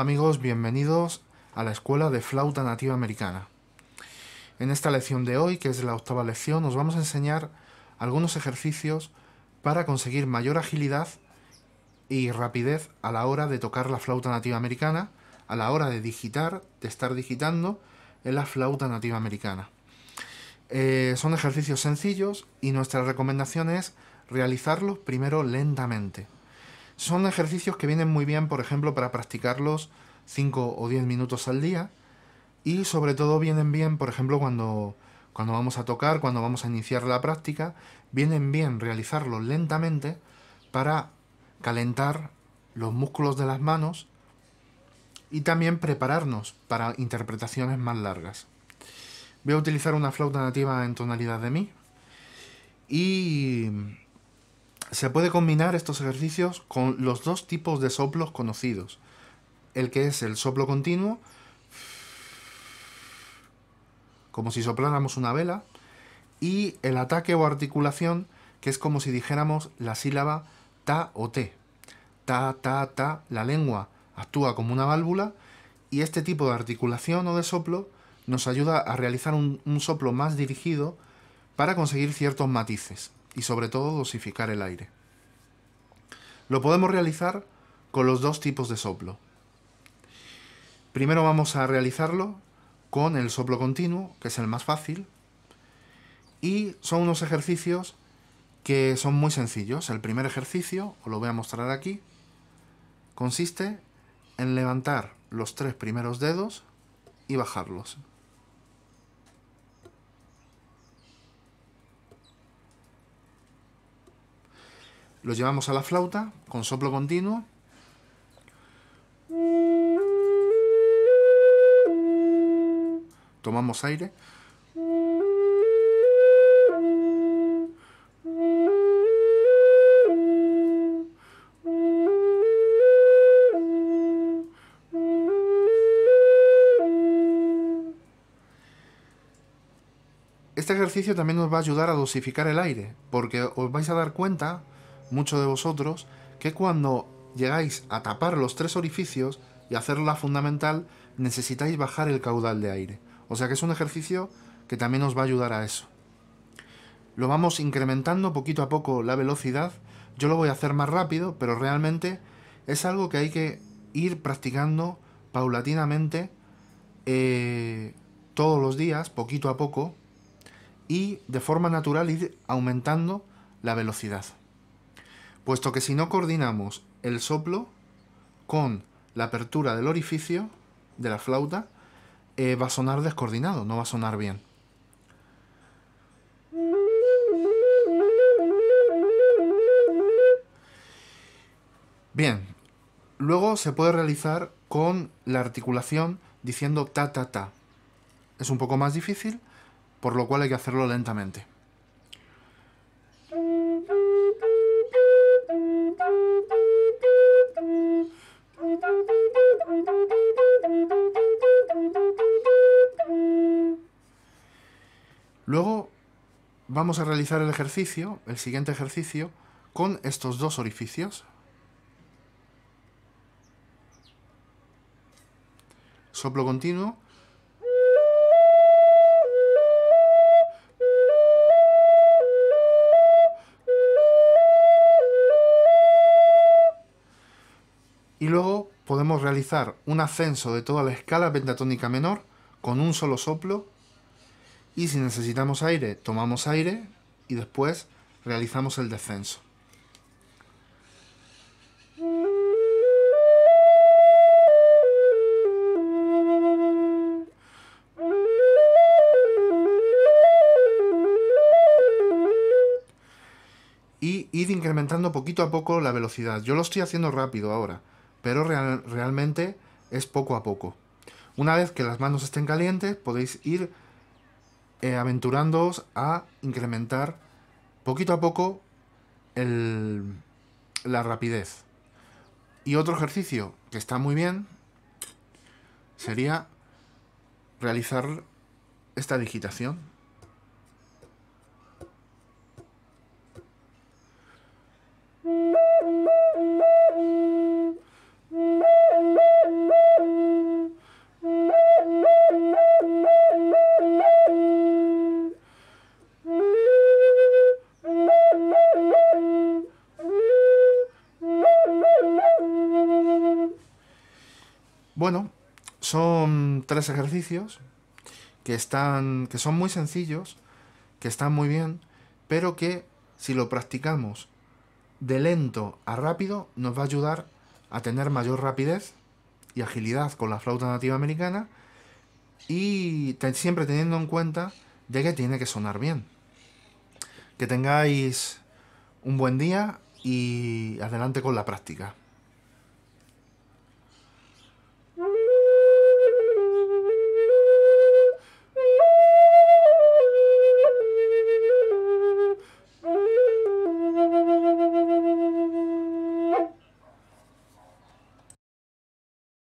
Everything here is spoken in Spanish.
amigos, bienvenidos a la Escuela de Flauta Nativa Americana. En esta lección de hoy, que es la octava lección, nos vamos a enseñar algunos ejercicios para conseguir mayor agilidad y rapidez a la hora de tocar la flauta nativa americana, a la hora de digitar, de estar digitando en la flauta nativa americana. Eh, son ejercicios sencillos y nuestra recomendación es realizarlos primero lentamente. Son ejercicios que vienen muy bien, por ejemplo, para practicarlos 5 o 10 minutos al día y sobre todo vienen bien, por ejemplo, cuando, cuando vamos a tocar, cuando vamos a iniciar la práctica, vienen bien realizarlos lentamente para calentar los músculos de las manos y también prepararnos para interpretaciones más largas. Voy a utilizar una flauta nativa en tonalidad de mi y se puede combinar estos ejercicios con los dos tipos de soplos conocidos. El que es el soplo continuo, como si sopláramos una vela, y el ataque o articulación, que es como si dijéramos la sílaba ta o te. Ta, ta, ta, la lengua actúa como una válvula y este tipo de articulación o de soplo nos ayuda a realizar un, un soplo más dirigido para conseguir ciertos matices y sobre todo dosificar el aire. Lo podemos realizar con los dos tipos de soplo. Primero vamos a realizarlo con el soplo continuo, que es el más fácil, y son unos ejercicios que son muy sencillos. El primer ejercicio, os lo voy a mostrar aquí, consiste en levantar los tres primeros dedos y bajarlos. Lo llevamos a la flauta con soplo continuo. Tomamos aire. Este ejercicio también nos va a ayudar a dosificar el aire, porque os vais a dar cuenta muchos de vosotros, que cuando llegáis a tapar los tres orificios y hacer la fundamental, necesitáis bajar el caudal de aire. O sea que es un ejercicio que también os va a ayudar a eso. Lo vamos incrementando poquito a poco la velocidad. Yo lo voy a hacer más rápido, pero realmente es algo que hay que ir practicando paulatinamente eh, todos los días, poquito a poco, y de forma natural ir aumentando la velocidad puesto que si no coordinamos el soplo con la apertura del orificio de la flauta, eh, va a sonar descoordinado, no va a sonar bien. Bien, luego se puede realizar con la articulación diciendo ta ta ta. Es un poco más difícil, por lo cual hay que hacerlo lentamente. Luego vamos a realizar el ejercicio, el siguiente ejercicio, con estos dos orificios. Soplo continuo. Y luego podemos realizar un ascenso de toda la escala pentatónica menor con un solo soplo y si necesitamos aire, tomamos aire y después realizamos el descenso. y ir incrementando poquito a poco la velocidad. Yo lo estoy haciendo rápido ahora, pero realmente es poco a poco. Una vez que las manos estén calientes, podéis ir eh, aventurándoos a incrementar poquito a poco la rapidez. Y otro ejercicio que está muy bien sería realizar esta digitación Bueno, son tres ejercicios que están que son muy sencillos, que están muy bien, pero que si lo practicamos de lento a rápido nos va a ayudar a tener mayor rapidez y agilidad con la flauta nativa americana y siempre teniendo en cuenta de que tiene que sonar bien. Que tengáis un buen día y adelante con la práctica.